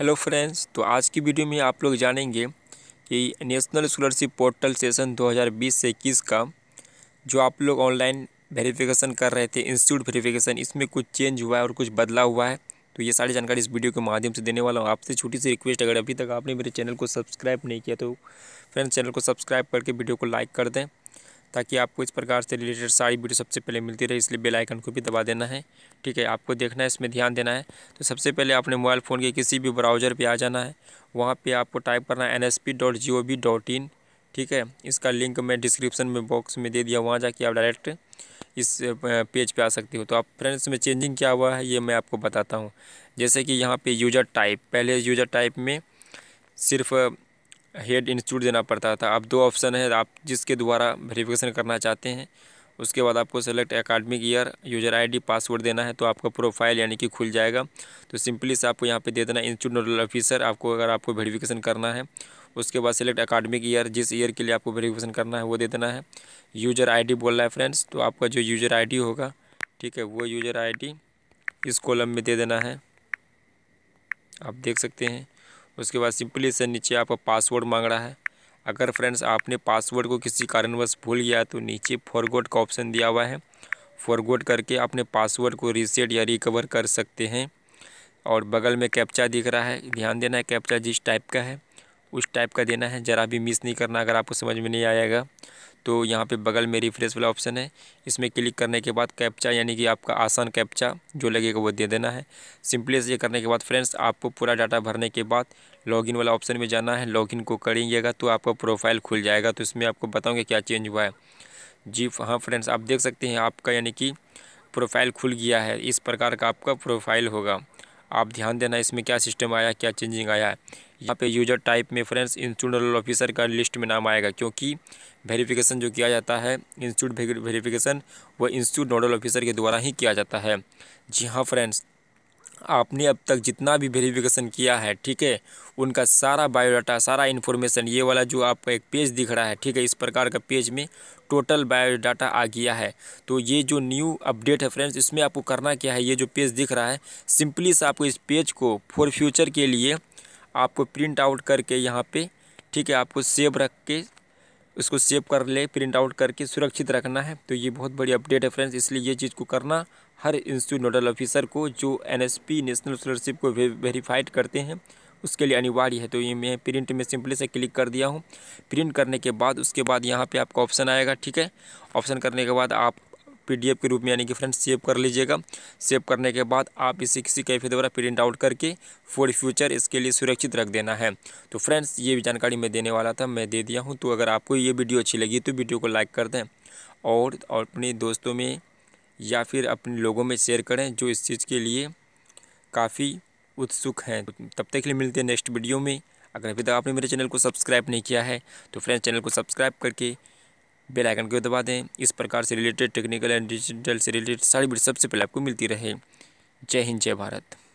hello friends तो आज की वीडियो में आप लोग जानेंगे कि नेशनल स्कॉलरशिप पोर्टल सेशन 2020 से इक्कीस का जो आप लोग ऑनलाइन वेरिफिकेशन कर रहे थे इंस्टीट्यूट वेरिफिकेशन इसमें कुछ चेंज हुआ है और कुछ बदला हुआ है तो ये सारी जानकारी इस वीडियो के माध्यम से देने वाला हूँ आपसे छोटी सी रिक्वेस्ट अगर अभी तक आपने मेरे चैनल को सब्सक्राइब नहीं किया तो फ्रेंड्स चैनल को सब्सक्राइब करके वीडियो को लाइक कर दें ताकि आपको इस प्रकार से रिलेटेड सारी वीडियो सबसे पहले मिलती रहे इसलिए बेल आइकन को भी दबा देना है ठीक है आपको देखना है इसमें ध्यान देना है तो सबसे पहले आपने मोबाइल फ़ोन के किसी भी ब्राउज़र पे आ जाना है वहाँ पे आपको टाइप करना है एन ठीक है इसका लिंक मैं डिस्क्रिप्शन में बॉक्स में दे दिया वहाँ जाके आप डायरेक्ट इस पेज पे आ सकते हो तो आप फ्रेंड्स में चेंजिंग क्या हुआ है ये मैं आपको बताता हूँ जैसे कि यहाँ पे यूज़र टाइप पहले यूज़र टाइप में सिर्फ हेड इंस्टीट्यूट देना पड़ता था अब दो ऑप्शन है आप जिसके द्वारा वेरीफ़िकेशन करना चाहते हैं उसके बाद आपको select academic year user ID password देना है तो आपका प्रोफाइल यानी कि खुल जाएगा तो सिंपली से आपको यहाँ पे दे देना इंस्टीट्यूट नोडल ऑफिसर आपको अगर आपको वेरीफिकेशन करना है उसके बाद सेलेक्ट एकेडमिक ईयर जिस ईयर के लिए आपको वेरीफिकेशन करना है वो दे देना है यूजर डी बोल रहा है फ्रेंड्स तो आपका जो यूजर डी होगा ठीक है वो यूजर डी इस कॉलम में दे देना है आप देख सकते हैं उसके बाद सिंपली से नीचे आपका पासवर्ड मांग रहा है अगर फ्रेंड्स आपने पासवर्ड को किसी कारणवश भूल गया तो नीचे फॉरगोड का ऑप्शन दिया हुआ है फॉरगोड करके अपने पासवर्ड को रीसेट या रिकवर कर सकते हैं और बगल में कैप्चा दिख रहा है ध्यान देना है कैप्चा जिस टाइप का है उस टाइप का देना है ज़रा भी मिस नहीं करना अगर आपको समझ में नहीं आएगा तो यहाँ पे बगल में रिफ्रेश वाला ऑप्शन है इसमें क्लिक करने के बाद कैप्चा यानी कि आपका आसान कैप्चा जो लगेगा वो दे देना है सिंपली ये करने के बाद फ्रेंड्स आपको पूरा डाटा भरने के बाद लॉगिन वाला ऑप्शन में जाना है लॉगिन को करेंगेगा तो आपका प्रोफाइल खुल जाएगा तो इसमें आपको बताऊँगा क्या चेंज हुआ है जी हाँ फ्रेंड्स आप देख सकते हैं आपका यानी कि प्रोफाइल खुल गया है इस प्रकार का आपका प्रोफाइल होगा आप ध्यान देना इसमें क्या सिस्टम आया क्या चेंजिंग आया है यहाँ पे यूजर टाइप में फ्रेंड्स इंस्टीट्यूट नोडल ऑफिसर का लिस्ट में नाम आएगा क्योंकि वेरिफिकेशन जो किया जाता है इंस्टीट्यूट वेरिफिकेशन वो इंस्टीट्यूट नोडल ऑफिसर के द्वारा ही किया जाता है जी हाँ फ्रेंड्स आपने अब तक जितना भी वेरिफिकेशन किया है ठीक है उनका सारा बायोडाटा सारा इन्फॉर्मेशन ये वाला जो आपका एक पेज दिख रहा है ठीक है इस प्रकार का पेज में टोटल बायोडाटा आ गया है तो ये जो न्यू अपडेट है फ्रेंड्स इसमें आपको करना क्या है ये जो पेज दिख रहा है सिंपली से आपको इस पेज को फॉर फ्यूचर के लिए आपको प्रिंट आउट करके यहाँ पर ठीक है आपको सेव रख के उसको सेव कर ले प्रिंट आउट करके सुरक्षित रखना है तो ये बहुत बड़ी अपडेट है फ्रेंड्स इसलिए ये चीज़ को करना हर इंस्टीट्यूट नोडल ऑफिसर को जो एनएसपी नेशनल स्कॉलरशिप को वेरीफाइड करते हैं उसके लिए अनिवार्य है तो ये मैं प्रिंट में सिंपली से क्लिक कर दिया हूँ प्रिंट करने के बाद उसके बाद यहाँ पे आपका ऑप्शन आएगा ठीक है ऑप्शन करने के बाद आप पी के रूप में यानी कि फ्रेंड्स सेव कर लीजिएगा सेव करने के बाद आप इसे किसी कैफे द्वारा प्रिंट आउट करके फॉर फ्यूचर इसके लिए सुरक्षित रख देना है तो फ्रेंड्स ये भी जानकारी मैं देने वाला था मैं दे दिया हूँ तो अगर आपको ये वीडियो अच्छी लगी तो वीडियो को लाइक कर दें और अपने दोस्तों में या फिर अपने लोगों में शेयर करें जो इस चीज़ के लिए काफ़ी उत्सुक हैं तब तक के लिए मिलते हैं नेक्स्ट वीडियो में अगर अभी तक आपने मेरे चैनल को सब्सक्राइब नहीं किया है तो फ्रेंड्स चैनल को सब्सक्राइब करके बेल आइकन को दबा दें इस प्रकार से रिलेटेड टेक्निकल एंड डिजिटल से रिलेटेड सारी वीडियो सबसे पहले आपको मिलती रहे जय हिंद जय भारत